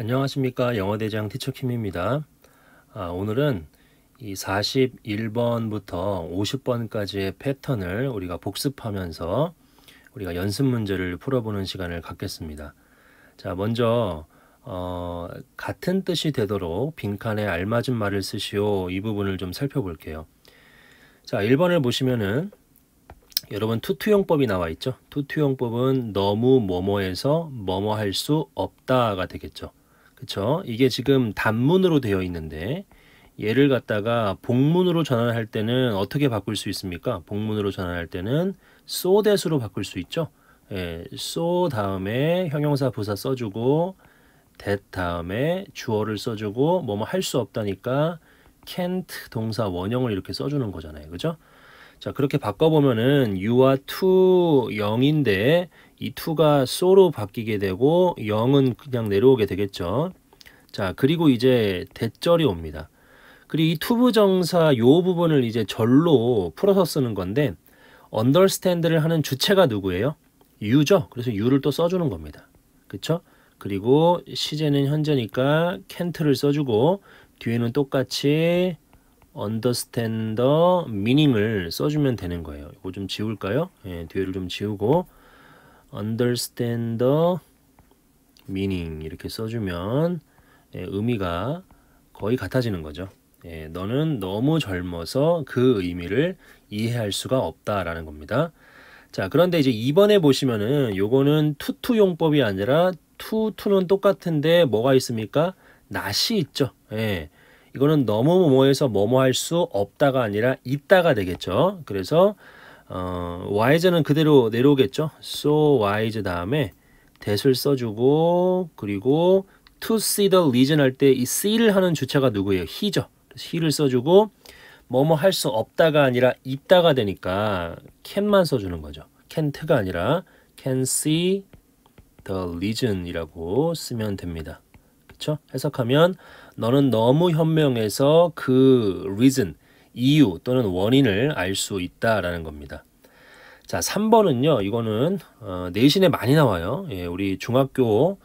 안녕하십니까 영어대장 티처킴입니다. 아, 오늘은 이 41번부터 50번까지의 패턴을 우리가 복습하면서 우리가 연습 문제를 풀어보는 시간을 갖겠습니다. 자 먼저 어, 같은 뜻이 되도록 빈칸에 알맞은 말을 쓰시오 이 부분을 좀 살펴볼게요. 자 1번을 보시면은 여러분 투투용법이 나와 있죠. 투투용법은 너무 뭐뭐해서 뭐뭐 할수 없다가 되겠죠. 그렇죠 이게 지금 단문으로 되어 있는데 얘를 갖다가 복문으로 전환할 때는 어떻게 바꿀 수 있습니까? 복문으로 전환할 때는 so that으로 바꿀 수 있죠. 예, so 다음에 형용사 부사 써주고 that 다음에 주어를 써주고 뭐 뭐 할 수 없다니까 can't 동사 원형을 이렇게 써주는 거잖아요. 그죠? 자 그렇게 바꿔보면은 you와 to 0인데 이 2가 소로 바뀌게 되고 0은 그냥 내려오게 되겠죠. 자 그리고 이제 대절이 옵니다. 그리고 이 투부정사 요 부분을 이제 절로 풀어서 쓰는 건데 understand를 하는 주체가 누구예요? 유죠. 그래서 유를 또 써주는 겁니다. 그쵸? 그리고 시제는 현재니까 can't를 써주고 뒤에는 똑같이 understand the meaning을 써주면 되는 거예요. 이거 좀 지울까요? 예, 뒤에를 좀 지우고 understand the meaning 이렇게 써주면 예, 의미가 거의 같아지는 거죠. 예, 너는 너무 젊어서 그 의미를 이해할 수가 없다라는 겁니다. 자, 그런데 이제 2번에 보시면은 요거는 투투 용법이 아니라 투투는 똑같은데 뭐가 있습니까? 낫이 있죠. 예. 이거는 너무 뭐뭐해서 뭐 뭐 할 수 없다가 아니라 있다가 되겠죠. 그래서 어, wise는 그대로 내려오겠죠. so wise 다음에 that을 써주고 그리고 to see the region 할 때 이 see를 하는 주체가 누구예요? he죠. 그 he를 써주고 뭐뭐 할 수 없다가 아니라 있다가 되니까 can만 써주는 거죠. can't가 아니라 can see the region이라고 쓰면 됩니다. 그렇죠 해석하면 너는 너무 현명해서 그 reason, 이유 또는 원인을 알 수 있다라는 겁니다. 자, 3번은요. 이거는 어, 내신에 많이 나와요. 예, 우리 중학교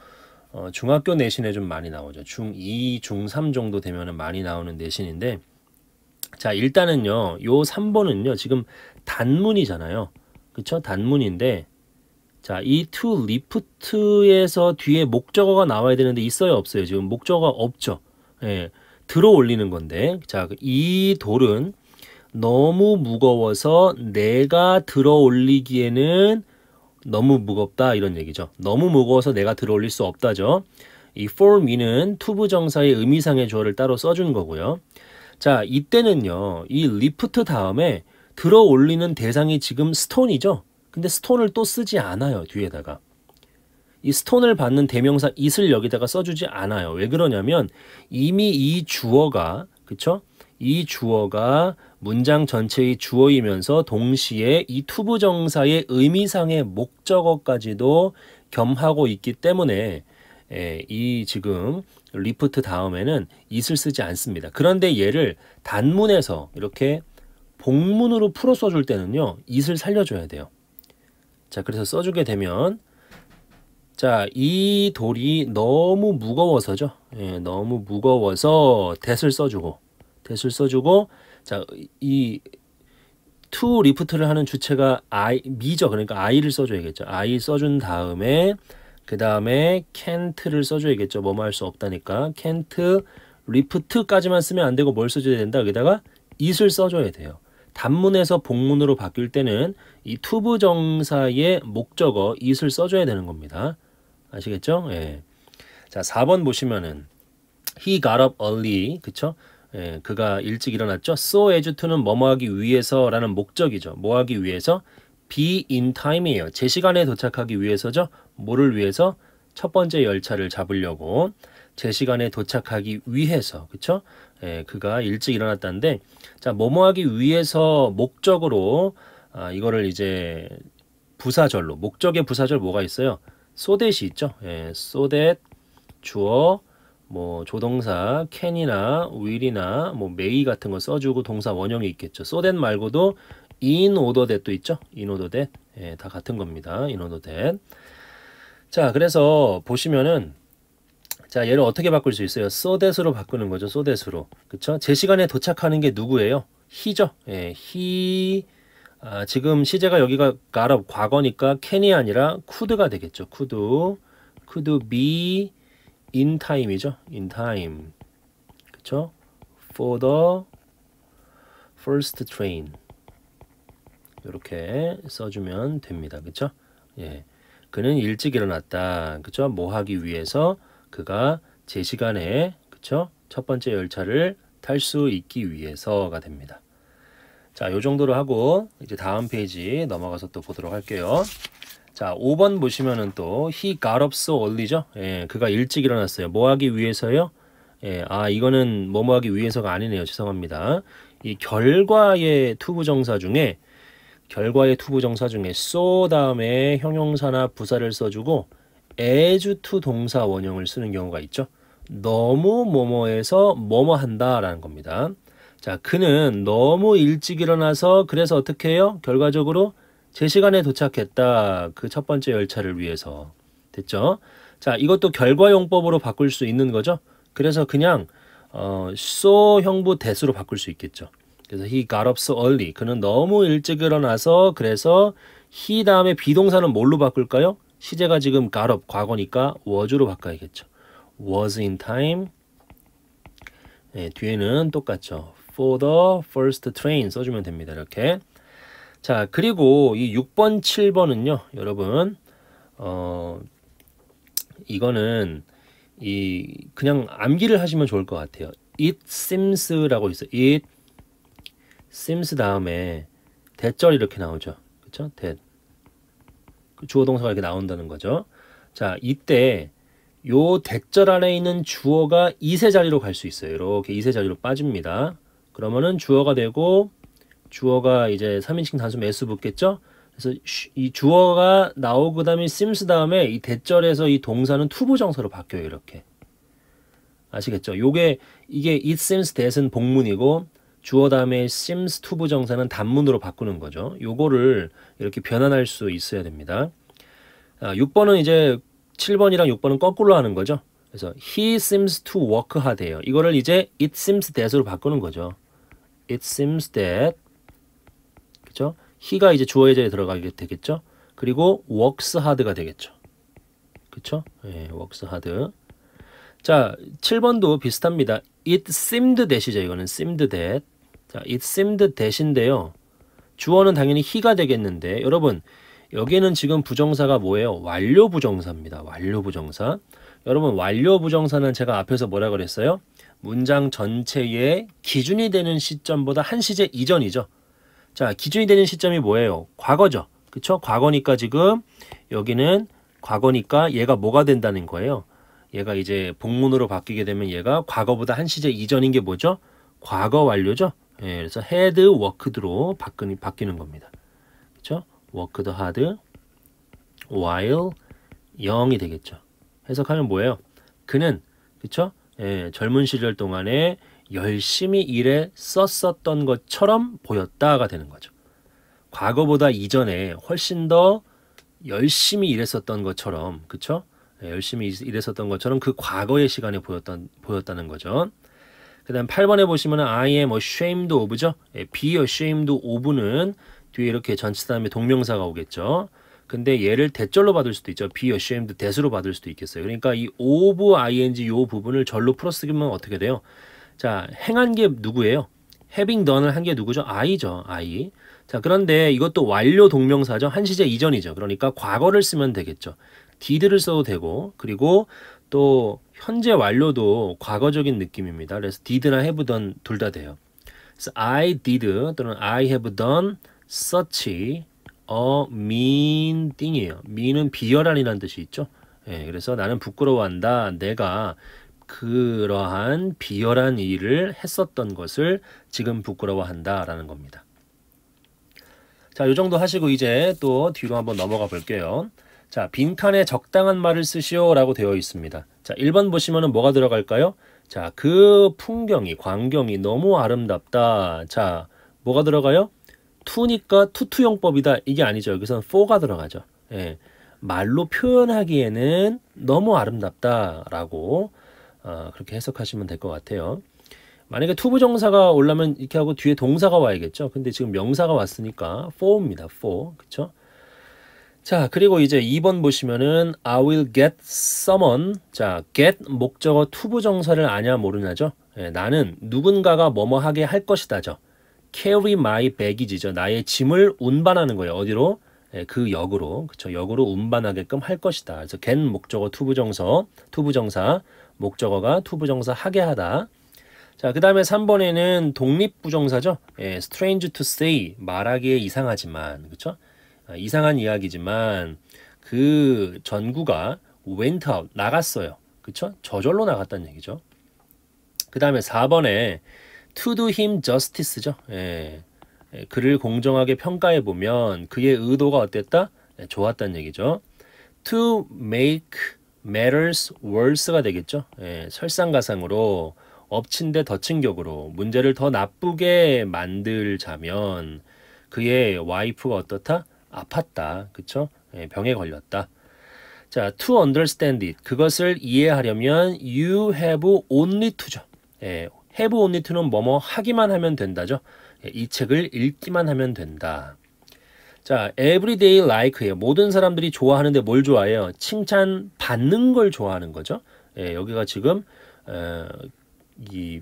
어, 중학교 내신에 좀 많이 나오죠. 중 2, 중 3 정도 되면은 많이 나오는 내신인데 자, 일단은요. 요 3번은요. 지금 단문이잖아요. 그쵸? 단문인데 자, 이 to lift에서 뒤에 목적어가 나와야 되는데 있어요, 없어요? 지금 목적어 없죠. 예. 들어 올리는 건데 자, 이 돌은 너무 무거워서 내가 들어 올리기에는 너무 무겁다 이런 얘기죠. 너무 무거워서 내가 들어 올릴 수 없다죠. 이 for me는 투부 정사의 의미상의 조어를 따로 써준 거고요. 자, 이때는요. 이 리프트 다음에 들어 올리는 대상이 지금 스톤이죠. 근데 스톤을 또 쓰지 않아요. 뒤에다가. 이 스톤을 받는 대명사 it을 여기다가 써주지 않아요. 왜 그러냐면 이미 이 주어가 그쵸? 이 주어가 문장 전체의 주어이면서 동시에 이 투부정사의 의미상의 목적어까지도 겸하고 있기 때문에 예, 이 지금 리프트 다음에는 it을 쓰지 않습니다. 그런데 얘를 단문에서 이렇게 복문으로 풀어 써줄 때는요. it을 살려줘야 돼요. 자 그래서 써주게 되면 자, 이 돌이 너무 무거워서죠. 예, 너무 무거워서 대을 써주고, 대을 써주고, 자, 이, 투 리프트를 하는 주체가 아이 미죠. 그러니까 아이를 써줘야겠죠. 아이 써준 다음에, 그 다음에 can't를 써줘야겠죠. 뭐뭐 할수 없다니까. can't, 리프트까지만 쓰면 안 되고 뭘 써줘야 된다. 여기다가 it을 써줘야 돼요. 단문에서 복문으로 바뀔 때는 이 투부 정사의 목적어 it을 써줘야 되는 겁니다. 아시겠죠? 예. 자, 4번 보시면은 he got up early. 그쵸? 예, 그가 일찍 일어났죠. so as to는 뭐뭐 하기 위해서라는 목적이죠. 뭐 하기 위해서? be in time이에요. 제 시간에 도착하기 위해서죠. 뭐를 위해서? 첫 번째 열차를 잡으려고 제 시간에 도착하기 위해서 그쵸? 예, 그가 일찍 일어났다는데 자 뭐뭐 하기 위해서 목적으로 아, 이거를 이제 부사절로 목적의 부사절 뭐가 있어요? 소댓이 있죠. 예, 소댓 주어 뭐 조동사 캔이나 w i 이나뭐 m a 같은 거 써주고 동사 원형이 있겠죠. 소댓 말고도 인오더댓도 있죠. 인오더댓 예, 다 같은 겁니다. 인오더댓 자 그래서 보시면은 자 얘를 어떻게 바꿀 수 있어요? 소댓으로 바꾸는 거죠. 소댓으로 그쵸? 제 시간에 도착하는 게 누구예요? 히죠 예, he 아, 지금 시제가 여기가 아랍 과거니까 캔이 아니라 쿠드가 되겠죠. 쿠드. 쿠드 b 인타임이죠 인타임. i m e 그쵸? for the first train. 이렇게 써주면 됩니다. 그쵸? 예. 그는 일찍 일어났다. 그쵸? 뭐 하기 위해서 그가 제 시간에 그쵸? 첫 번째 열차를 탈 수 있기 위해서가 됩니다. 자, 요 정도로 하고 이제 다음 페이지 넘어가서 또 보도록 할게요. 자, 5번 보시면은 또 he got up so early죠. 예, 그가 일찍 일어났어요. 뭐 하기 위해서요? 예, 아, 이거는 뭐뭐 뭐 하기 위해서가 아니네요. 죄송합니다. 이 결과의 투부정사 중에 결과의 투부정사 중에 so 다음에 형용사나 부사를 써주고 as to 동사 원형을 쓰는 경우가 있죠. 너무 뭐뭐해서 뭐뭐 한다라는 겁니다. 자, 그는 너무 일찍 일어나서 그래서 어떻게 해요? 결과적으로 제 시간에 도착했다. 그 첫 번째 열차를 위해서. 됐죠? 자, 이것도 결과용법으로 바꿀 수 있는 거죠. 그래서 그냥 어, so 형부 대수로 바꿀 수 있겠죠. 그래서 he got up so early. 그는 너무 일찍 일어나서 그래서 he 다음에 비동사는 뭘로 바꿀까요? 시제가 지금 got up 과거니까 was로 바꿔야겠죠. was in time. 네, 뒤에는 똑같죠. for the first train 써주면 됩니다. 이렇게. 자, 그리고 이 6번, 7번은요, 여러분, 어, 이거는 이 그냥 암기를 하시면 좋을 것 같아요. It seems라고 있어요. It seems 다음에 대절 이렇게 나오죠. 그렇죠? 대 그 주어 동사가 이렇게 나온다는 거죠. 자, 이때 요 대절 안에 있는 주어가 이 세 자리로 갈 수 있어요. 이렇게 이 세 자리로 빠집니다. 그러면은 주어가 되고 주어가 이제 3인칭 단수 매수 붙겠죠? 그래서 이 주어가 나오고 그다음에 심스 다음에 이 대절에서 이 동사는 투부 정서로 바뀌어요, 이렇게. 아시겠죠? 요게 이게 it s e m s that은 복문이고 주어 다음에 seems t 부정사는 단문으로 바꾸는 거죠. 요거를 이렇게 변환할 수 있어야 됩니다. 아, 6번은 이제 7번이랑 6번은 거꾸로 하는 거죠. 그래서 he seems to work 하대요. 이거를 이제 it seems that으로 바꾸는 거죠. It seems that 그죠? he가 이제 주어에 들어가게 되겠죠. 그리고 works hard가 되겠죠. 그쵸? 예, works hard. 자, 7번도 비슷합니다. It seemed that이죠. 이거는 seemed that. 자, it seemed that인데요. 주어는 당연히 he가 되겠는데 여러분 여기는 지금 부정사가 뭐예요? 완료 부정사입니다. 완료 부정사. 여러분 완료 부정사는 제가 앞에서 뭐라 그랬어요? 문장 전체의 기준이 되는 시점보다 한 시제 이전이죠. 자, 기준이 되는 시점이 뭐예요? 과거죠. 그쵸? 과거니까 지금 여기는 과거니까 얘가 뭐가 된다는 거예요. 얘가 이제 복문으로 바뀌게 되면 얘가 과거보다 한 시제 이전인 게 뭐죠? 과거 완료죠. 예, 그래서 헤드 워크드로 바뀌, 바뀌는 겁니다. 그쵸? 워크드 하드 while 0이 되겠죠. 해석하면 뭐예요? 그는 그쵸? 예, 젊은 시절 동안에 열심히 일에 썼었던 것처럼 보였다가 되는 거죠. 과거보다 이전에 훨씬 더 열심히 일했었던 것처럼, 그쵸? 예, 열심히 일했었던 것처럼 그 과거의 시간에 보였던, 보였다는 거죠. 그 다음 8번에 보시면 I am ashamed of죠. 예, be ashamed of는 뒤에 이렇게 전치 다음에 동명사가 오겠죠. 근데 얘를 대절로 받을 수도 있죠. be ashamed that으로 받을 수도 있겠어요. 그러니까 이 of ing 요 부분을 절로 풀어쓰기면 어떻게 돼요? 자, 행한 게 누구예요? having done을 한 게 누구죠? I죠. I. 자, 그런데 이것도 완료 동명사죠. 한시제 이전이죠. 그러니까 과거를 쓰면 되겠죠. did를 써도 되고 그리고 또 현재 완료도 과거적인 느낌입니다. 그래서 did나 have done 둘 다 돼요. 그래서 I did 또는 I have done such 어민 e 이에요민은 비열한이라는 뜻이 있죠. 예, 그래서 나는 부끄러워한다. 내가 그러한 비열한 일을 했었던 것을 지금 부끄러워한다라는 겁니다. 자, 요 정도 하시고 이제 또 뒤로 한번 넘어가 볼게요. 자, 빈칸에 적당한 말을 쓰시오라고 되어 있습니다. 자, 1번 보시면은 뭐가 들어갈까요? 자, 그 풍경이, 광경이 너무 아름답다. 자, 뭐가 들어가요? 투니까 투투용법이다 이게 아니죠. 여기서는 포가 들어가죠. 예. 말로 표현하기에는 너무 아름답다라고 아, 그렇게 해석하시면 될 것 같아요. 만약에 투부 정사가 올라면 이렇게 하고 뒤에 동사가 와야겠죠. 근데 지금 명사가 왔으니까 f 입니다 f 그쵸자 그리고 이제 2번 보시면은 I will get someone 자 get 목적어 투부 정사를 아냐 모르냐죠. 예, 나는 누군가가 뭐뭐하게 할 것이다죠. carry my baggage죠. 나의 짐을 운반하는 거예요. 어디로? 예, 그 역으로. 그쵸. 역으로 운반하게끔 할 것이다. 그래서 겐 목적어 투부정서, 투부정사, 목적어가 투부정사 하게 하다. 자, 그 다음에 3번에는 독립부정사죠. 예, strange to say, 말하기에 이상하지만, 그쵸? 아, 이상한 이야기지만, 그 전구가 went out, 나갔어요. 그쵸? 저절로 나갔다는 얘기죠. 그 다음에 4번에 to do him justice죠. 예. 예. 그를 공정하게 평가해 보면 그의 의도가 어땠다? 예, 좋았다 얘기죠. to make matters worse가 되겠죠. 예, 설상가상으로 엎친 데 덧친 격으로 문제를 더 나쁘게 만들자면 그의 와이프가 어떻다? 아팠다. 그쵸? 예, 병에 걸렸다. 자, to understand it. 그것을 이해하려면 you have only to죠. 예, have only to는 뭐뭐 하기만 하면 된다죠. 예, 이 책을 읽기만 하면 된다. 자, everyday l i k e 에 모든 사람들이 좋아하는데 뭘 좋아해요? 칭찬 받는 걸 좋아하는 거죠. 예, 여기가 지금 어, 이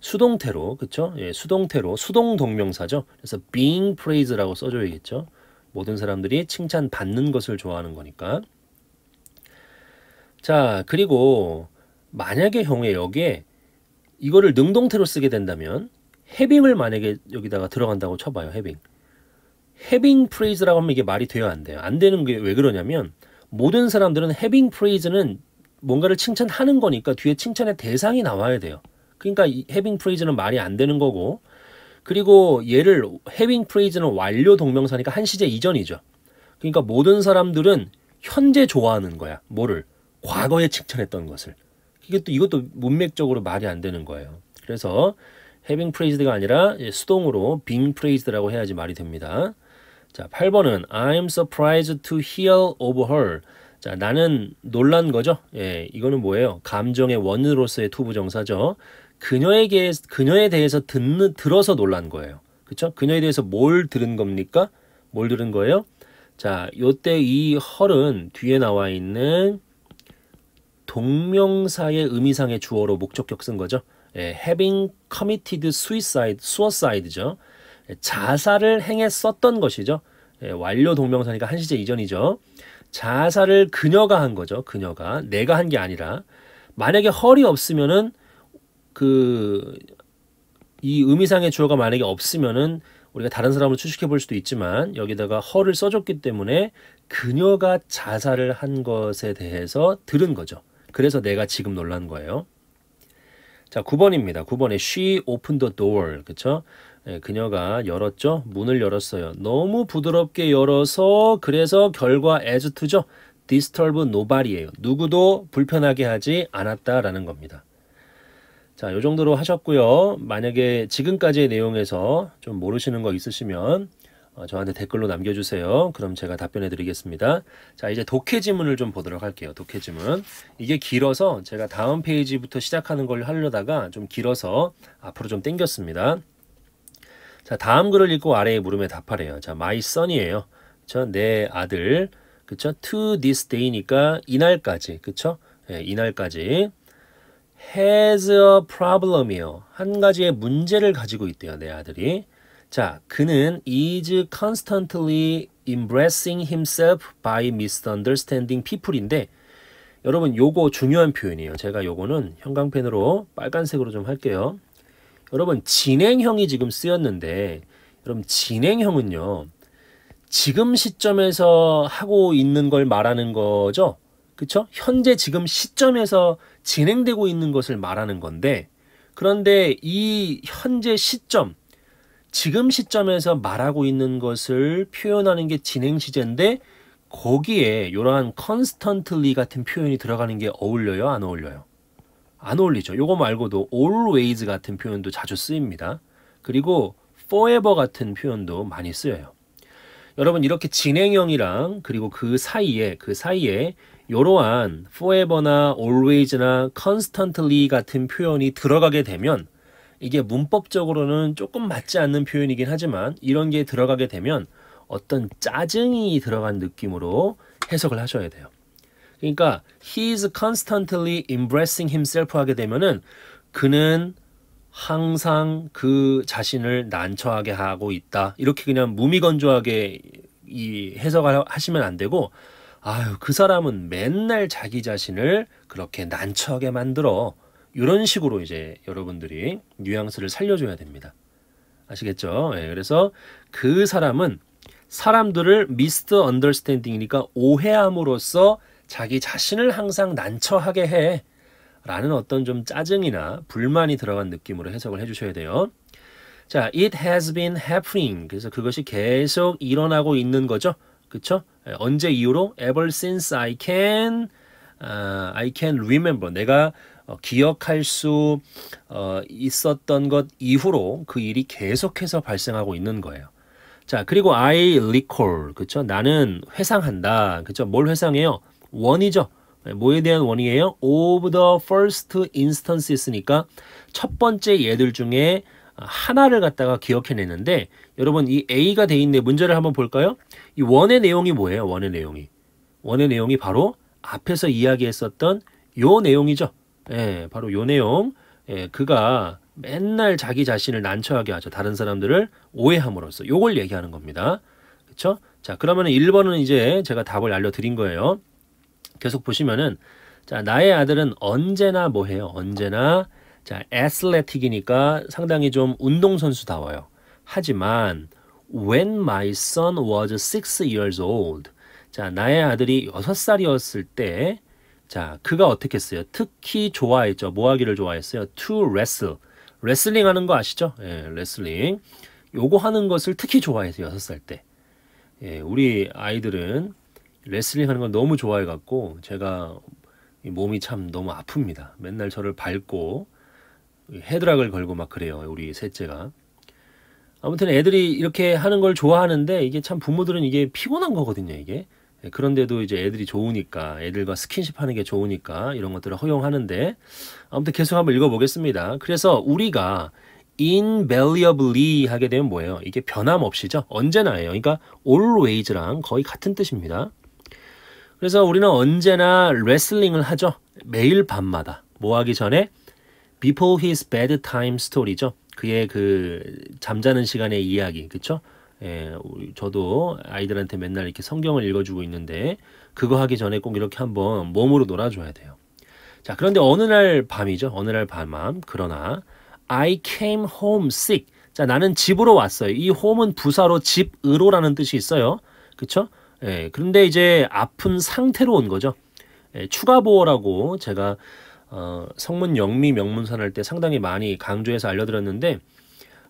수동태로 그렇죠? 예, 수동태로 수동 동명사죠. 그래서 being praise라고 d 써줘야겠죠. 모든 사람들이 칭찬 받는 것을 좋아하는 거니까. 자, 그리고 만약에형우에 여기에 이거를 능동태로 쓰게 된다면 h 빙을 만약에 여기다가 들어간다고 쳐봐요. h 빙 v 빙프레이즈라고 하면 이게 말이 돼야 안 돼요. 안 되는 게 왜 그러냐면 모든 사람들은 h 빙프레이즈는 뭔가를 칭찬하는 거니까 뒤에 칭찬의 대상이 나와야 돼요. 그러니까 이 having 는 말이 안 되는 거고 그리고 얘를 h 빙프레이즈는 완료 동명사니까 한시제 이전이죠. 그러니까 모든 사람들은 현재 좋아하는 거야. 뭐를? 과거에 칭찬했던 것을. 이것도 이것도 문맥적으로 말이 안 되는 거예요. 그래서 having praised가 아니라 예, 수동으로 being praised라고 해야지 말이 됩니다. 자, 8번은 I'm surprised to hear of her. 자, 나는 놀란 거죠. 예, 이거는 뭐예요? 감정의 원으로서의 투부 정사죠. 그녀에게 그녀에 대해서 듣는 들어서 놀란 거예요. 그렇죠? 그녀에 대해서 뭘 들은 겁니까? 뭘 들은 거예요? 자, 요때 이 헐은 뒤에 나와 있는 동명사의 의미상의 주어로 목적격 쓴 거죠. 예, having committed suicide, suicide죠. 예, 자살을 행했었던 것이죠. 예, 완료 동명사니까 한시제 이전이죠. 자살을 그녀가 한 거죠. 그녀가 내가 한 게 아니라 만약에 헐이 없으면은 그 이 의미상의 주어가 만약에 없으면은 우리가 다른 사람을 추측해 볼 수도 있지만 여기다가 허를 써줬기 때문에 그녀가 자살을 한 것에 대해서 들은 거죠. 그래서 내가 지금 놀란 거예요. 자, 9번입니다. 9번에 she opened the door. 그쵸? 예, 그녀가 열었죠? 문을 열었어요. 너무 부드럽게 열어서 그래서 결과 as to죠? disturb nobody예요. 누구도 불편하게 하지 않았다라는 겁니다. 자, 요 정도로 하셨고요. 만약에 지금까지의 내용에서 좀 모르시는 거 있으시면 어, 저한테 댓글로 남겨주세요. 그럼 제가 답변해 드리겠습니다. 자, 이제 독해 지문을 좀 보도록 할게요. 독해 지문. 이게 길어서 제가 다음 페이지부터 시작하는 걸 하려다가 좀 길어서 앞으로 좀 땡겼습니다. 자, 다음 글을 읽고 아래의 물음에 답하래요. 자, my son이에요. 그내 아들. 그쵸? to this day니까 이날까지. 그쵸? 예, 이날까지. has a problem이요. 한 가지의 문제를 가지고 있대요. 내 아들이. 자, 그는 is constantly embracing himself by misunderstanding people인데 여러분 요거 중요한 표현이에요. 제가 요거는 형광펜으로 빨간색으로 좀 할게요. 여러분 진행형이 지금 쓰였는데 여러분 진행형은요. 지금 시점에서 하고 있는 걸 말하는 거죠. 그쵸? 현재 지금 시점에서 진행되고 있는 것을 말하는 건데 그런데 이 현재 시점 지금 시점에서 말하고 있는 것을 표현하는 게 진행 시제인데 거기에 이러한 constantly 같은 표현이 들어가는 게 어울려요? 안 어울려요? 안 어울리죠. 요거 말고도 always 같은 표현도 자주 쓰입니다. 그리고 forever 같은 표현도 많이 쓰여요. 여러분 이렇게 진행형이랑 그리고 그 사이에 그 사이에 이러한 forever나 always나 constantly 같은 표현이 들어가게 되면 이게 문법적으로는 조금 맞지 않는 표현이긴 하지만 이런 게 들어가게 되면 어떤 짜증이 들어간 느낌으로 해석을 하셔야 돼요. 그러니까 he is constantly embracing himself 하게 되면은 그는 항상 그 자신을 난처하게 하고 있다. 이렇게 그냥 무미건조하게 이 해석을 하시면 안 되고 아유 그 사람은 맨날 자기 자신을 그렇게 난처하게 만들어. 이런 식으로 이제 여러분들이 뉘앙스를 살려줘야 됩니다. 아시겠죠? 예, 그래서 그 사람은 사람들을 미스터 언더스탠딩이니까 오해함으로써 자기 자신을 항상 난처하게 해. 라는 어떤 좀 짜증이나 불만이 들어간 느낌으로 해석을 해주셔야 돼요. 자, it has been happening. 그래서 그것이 계속 일어나고 있는 거죠. 그쵸? 예, 언제 이후로? ever since I can, uh, I can remember. 내가 어, 기억할 수 어, 있었던 것 이후로 그 일이 계속해서 발생하고 있는 거예요. 자, 그리고 I recall. 그쵸? 나는 회상한다. 그쵸? 뭘 회상해요? 원이죠. 네, 뭐에 대한 원이에요? of the first instances니까 첫 번째 예들 중에 하나를 갖다가 기억해내는데 여러분 이 A가 돼 있는 문제를 한번 볼까요? 이 원의 내용이 뭐예요? 원의 내용이. 원의 내용이 바로 앞에서 이야기했었던 요 내용이죠. 예, 바로 요 내용. 예, 그가 맨날 자기 자신을 난처하게 하죠. 다른 사람들을 오해함으로써. 요걸 얘기하는 겁니다. 그쵸? 자, 그러면 1번은 이제 제가 답을 알려드린 거예요. 계속 보시면은, 자, 나의 아들은 언제나 뭐 해요? 언제나. 자, 애슬레틱이니까 상당히 좀 운동선수다워요. 하지만, when my son was six years old. 자, 나의 아들이 6살이었을 때, 자, 그가 어떻게 했어요? 특히 좋아했죠. 뭐 하기를 좋아했어요? to wrestle. 레슬링 하는 거 아시죠? 예, 레슬링. 요거 하는 것을 특히 좋아해서 여섯 살 때. 예, 우리 아이들은 레슬링 하는 걸 너무 좋아해 갖고 제가 몸이 참 너무 아픕니다. 맨날 저를 밟고 헤드락을 걸고 막 그래요. 우리 셋째가. 아무튼 애들이 이렇게 하는 걸 좋아하는데 이게 참 부모들은 이게 피곤한 거거든요, 이게. 예, 그런데도 이제 애들이 좋으니까 애들과 스킨십 하는 게 좋으니까 이런 것들을 허용하는데 아무튼 계속 한번 읽어보겠습니다. 그래서 우리가 invariably 하게 되면 뭐예요? 이게 변함없이죠. 언제나예요. 그러니까 always랑 거의 같은 뜻입니다. 그래서 우리는 언제나 레슬링을 하죠. 매일 밤마다 뭐 하기 전에 before his bedtime story죠. 그의 그 잠자는 시간의 이야기, 그렇죠? 예, 저도 아이들한테 맨날 이렇게 성경을 읽어주고 있는데 그거 하기 전에 꼭 이렇게 한번 몸으로 놀아줘야 돼요. 자, 그런데 어느 날 밤이죠. 어느 날 밤함. 그러나 I came home sick. 자, 나는 집으로 왔어요. 이 home은 부사로 집으로라는 뜻이 있어요. 그렇죠? 예, 그런데 이제 아픈 상태로 온 거죠. 예, 추가 보호라고 제가 어, 성문 영미 명문산할 때 상당히 많이 강조해서 알려드렸는데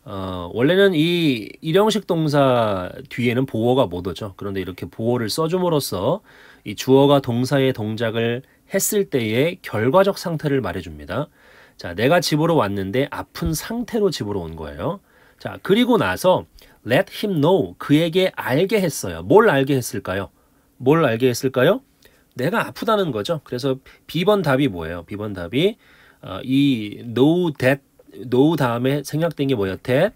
어, 원래는 이 일형식 동사 뒤에는 보어가 못 오죠. 그런데 이렇게 보어를 써줌으로써 이 주어가 동사의 동작을 했을 때의 결과적 상태를 말해줍니다. 자, 내가 집으로 왔는데 아픈 상태로 집으로 온 거예요. 자, 그리고 나서 let him know 그에게 알게 했어요. 뭘 알게 했을까요? 뭘 알게 했을까요? 내가 아프다는 거죠. 그래서 비번 답이 뭐예요? 비번 답이 어, 이 know that 노 o 다음에 생략된 게 뭐였대?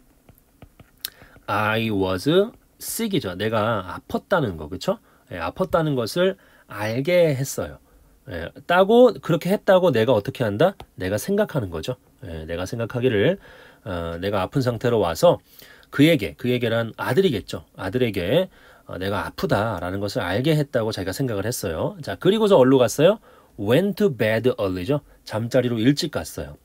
I was sick이죠. 내가 아팠다는 거, 그쵸? 예, 아팠다는 것을 알게 했어요. 예, 따고 그렇게 했다고 내가 어떻게 한다? 내가 생각하는 거죠. 예, 내가 생각하기를 어, 내가 아픈 상태로 와서 그에게 그에게란 아들이겠죠. 아들에게 어, 내가 아프다라는 것을 알게 했다고 자기가 생각을 했어요. 자 그리고서 어디로 갔어요? went to bed early죠. 잠자리로 일찍 갔어요.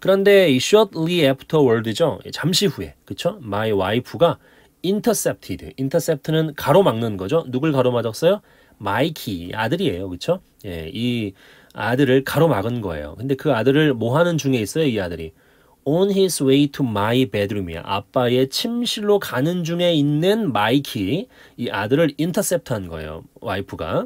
그런데 이 shortly afterward죠. 잠시 후에. 그쵸? my wife가 intercepted. intercept는 가로막는 거죠. 누굴 가로막았어요? 마이키 아들이에요. 그쵸? 예, 이 아들을 가로막은 거예요. 근데 그 아들을 뭐 하는 중에 있어요, 이 아들이? on his way to my bedroom이야. 아빠의 침실로 가는 중에 있는 마이키 이 아들을 인터셉트한 거예요. 와이프가.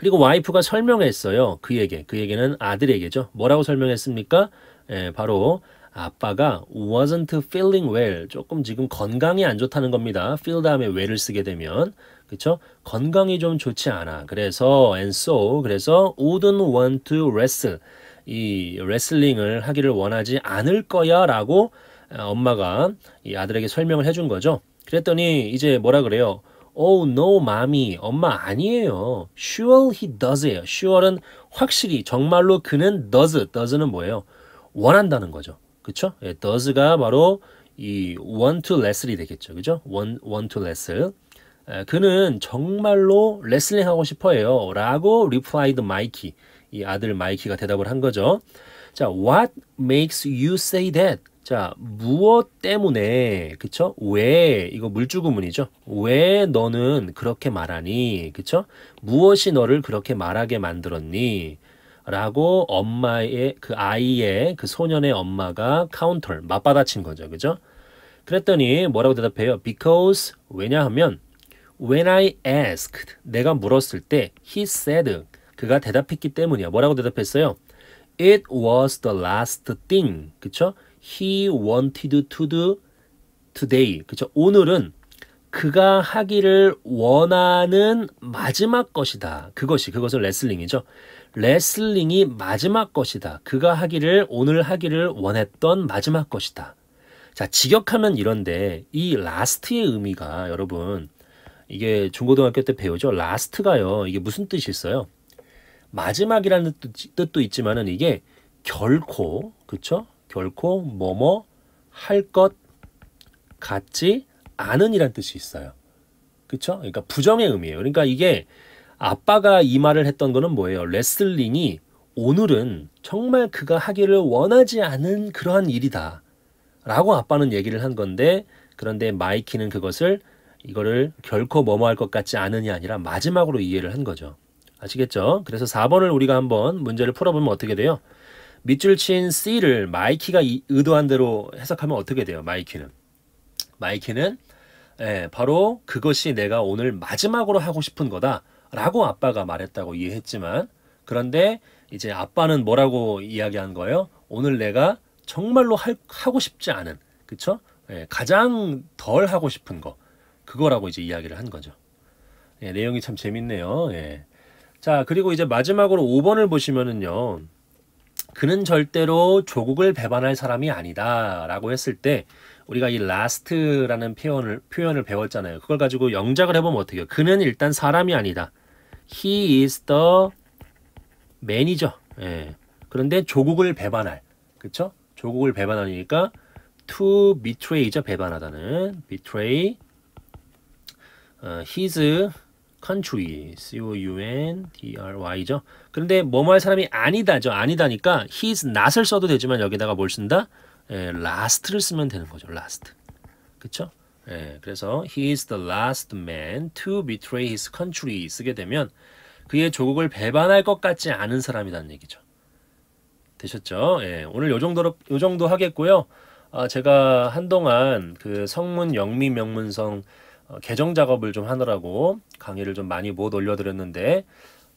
그리고 와이프가 설명했어요. 그에게. 그에게는 아들에게죠. 뭐라고 설명했습니까? 예, 바로 아빠가 wasn't feeling well. 조금 지금 건강이 안 좋다는 겁니다. feel 다음에 well을 쓰게 되면. 그쵸? 건강이 좀 좋지 않아. 그래서 and so 그래서 wouldn't want to wrestle. 이 레슬링을 하기를 원하지 않을 거야라고 어, 엄마가 이 아들에게 설명을 해준 거죠. 그랬더니 이제 뭐라 그래요? Oh no, mommy. 엄마 아니에요. Sure he does예요. Sure는 확실히 정말로 그는 does. does는 뭐예요? 원한다는 거죠. 그쵸? 예, does가 바로 이 want to less이 되겠죠. 그죠? want, want to less. 예, 그는 정말로 레슬링 하고 싶어해요. 라고 replied Mikey. 이 아들 마이키가 대답을 한 거죠. 자, what makes you say that? 자, 무엇 때문에, 그쵸? 왜, 이거 물주구문이죠? 왜 너는 그렇게 말하니? 그쵸? 무엇이 너를 그렇게 말하게 만들었니? 라고 엄마의, 그 아이의, 그 소년의 엄마가 카운터를 맞받아친 거죠. 그죠? 그랬더니 뭐라고 대답해요? Because, 왜냐하면, when I asked, 내가 물었을 때, he said, 그가 대답했기 때문이야. 뭐라고 대답했어요? It was the last thing. 그쵸? he wanted to do today. 그죠? 오늘은 그가 하기를 원하는 마지막 것이다. 그것이 그것은 레슬링이죠. 레슬링이 마지막 것이다. 그가 하기를 오늘 하기를 원했던 마지막 것이다. 자, 직역하면 이런데 이 라스트의 의미가 여러분 이게 중고등학교 때 배우죠. 라스트가요. 이게 무슨 뜻이 있어요? 마지막이라는 뜻, 도 있지만은 이게 결코 그쵸 결코 뭐뭐 할 것 같지 않은 이란 뜻이 있어요. 그쵸? 그러니까 부정의 의미예요. 그러니까 이게 아빠가 이 말을 했던 거는 뭐예요? 레슬링이 오늘은 정말 그가 하기를 원하지 않은 그러한 일이다. 라고 아빠는 얘기를 한 건데, 그런데 마이키는 그것을 이거를 결코 뭐뭐 할 것 같지 않으냐 아니라 마지막으로 이해를 한 거죠. 아시겠죠? 그래서 4번을 우리가 한번 문제를 풀어보면 어떻게 돼요? 밑줄 친 C를 마이키가 이, 의도한 대로 해석하면 어떻게 돼요? 마이키는 마이키는 예, 바로 그것이 내가 오늘 마지막으로 하고 싶은 거다라고 아빠가 말했다고 이해했지만 그런데 이제 아빠는 뭐라고 이야기한 거예요? 오늘 내가 정말로 할, 하고 싶지 않은 그쵸? 예, 가장 덜 하고 싶은 거 그거라고 이제 이야기를 한 거죠. 예, 내용이 참 재밌네요. 예. 자 그리고 이제 마지막으로 5번을 보시면은요. 그는 절대로 조국을 배반할 사람이 아니다라고 했을 때 우리가 이 라스트라는 표현을 표현을 배웠잖아요. 그걸 가지고 영작을 해보면 어떻게요? 그는 일단 사람이 아니다. He is the manager. 예. 그런데 조국을 배반할, 그렇 조국을 배반하니까 to betray죠. 배반하다는 betray. 어, his country, c-o-u-n-t-r-y죠. 그런데 뭐뭐 할 사람이 아니다죠. 아니다니까 he's not을 써도 되지만 여기다가 뭘 쓴다? 에, 예, last를 쓰면 되는 거죠. last. 그쵸? 예, 그래서 he is the last man to betray his country 쓰게 되면 그의 조국을 배반할 것 같지 않은 사람이라는 얘기죠. 되셨죠? 예, 오늘 요 정도로 요 정도 하겠고요. 아, 제가 한동안 그 성문 영미 명문성 어, 개정 작업을 좀 하느라고 강의를 좀 많이 못 올려드렸는데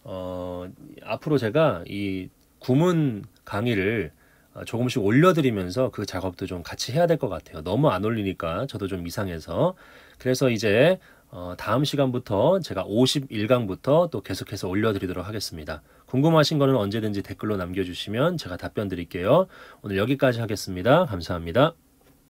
어, 앞으로 제가 이 구문 강의를 어, 조금씩 올려드리면서 그 작업도 좀 같이 해야 될 것 같아요. 너무 안 올리니까 저도 좀 이상해서 그래서 이제 어, 다음 시간부터 제가 51강부터 또 계속해서 올려드리도록 하겠습니다. 궁금하신 거는 언제든지 댓글로 남겨주시면 제가 답변 드릴게요. 오늘 여기까지 하겠습니다. 감사합니다.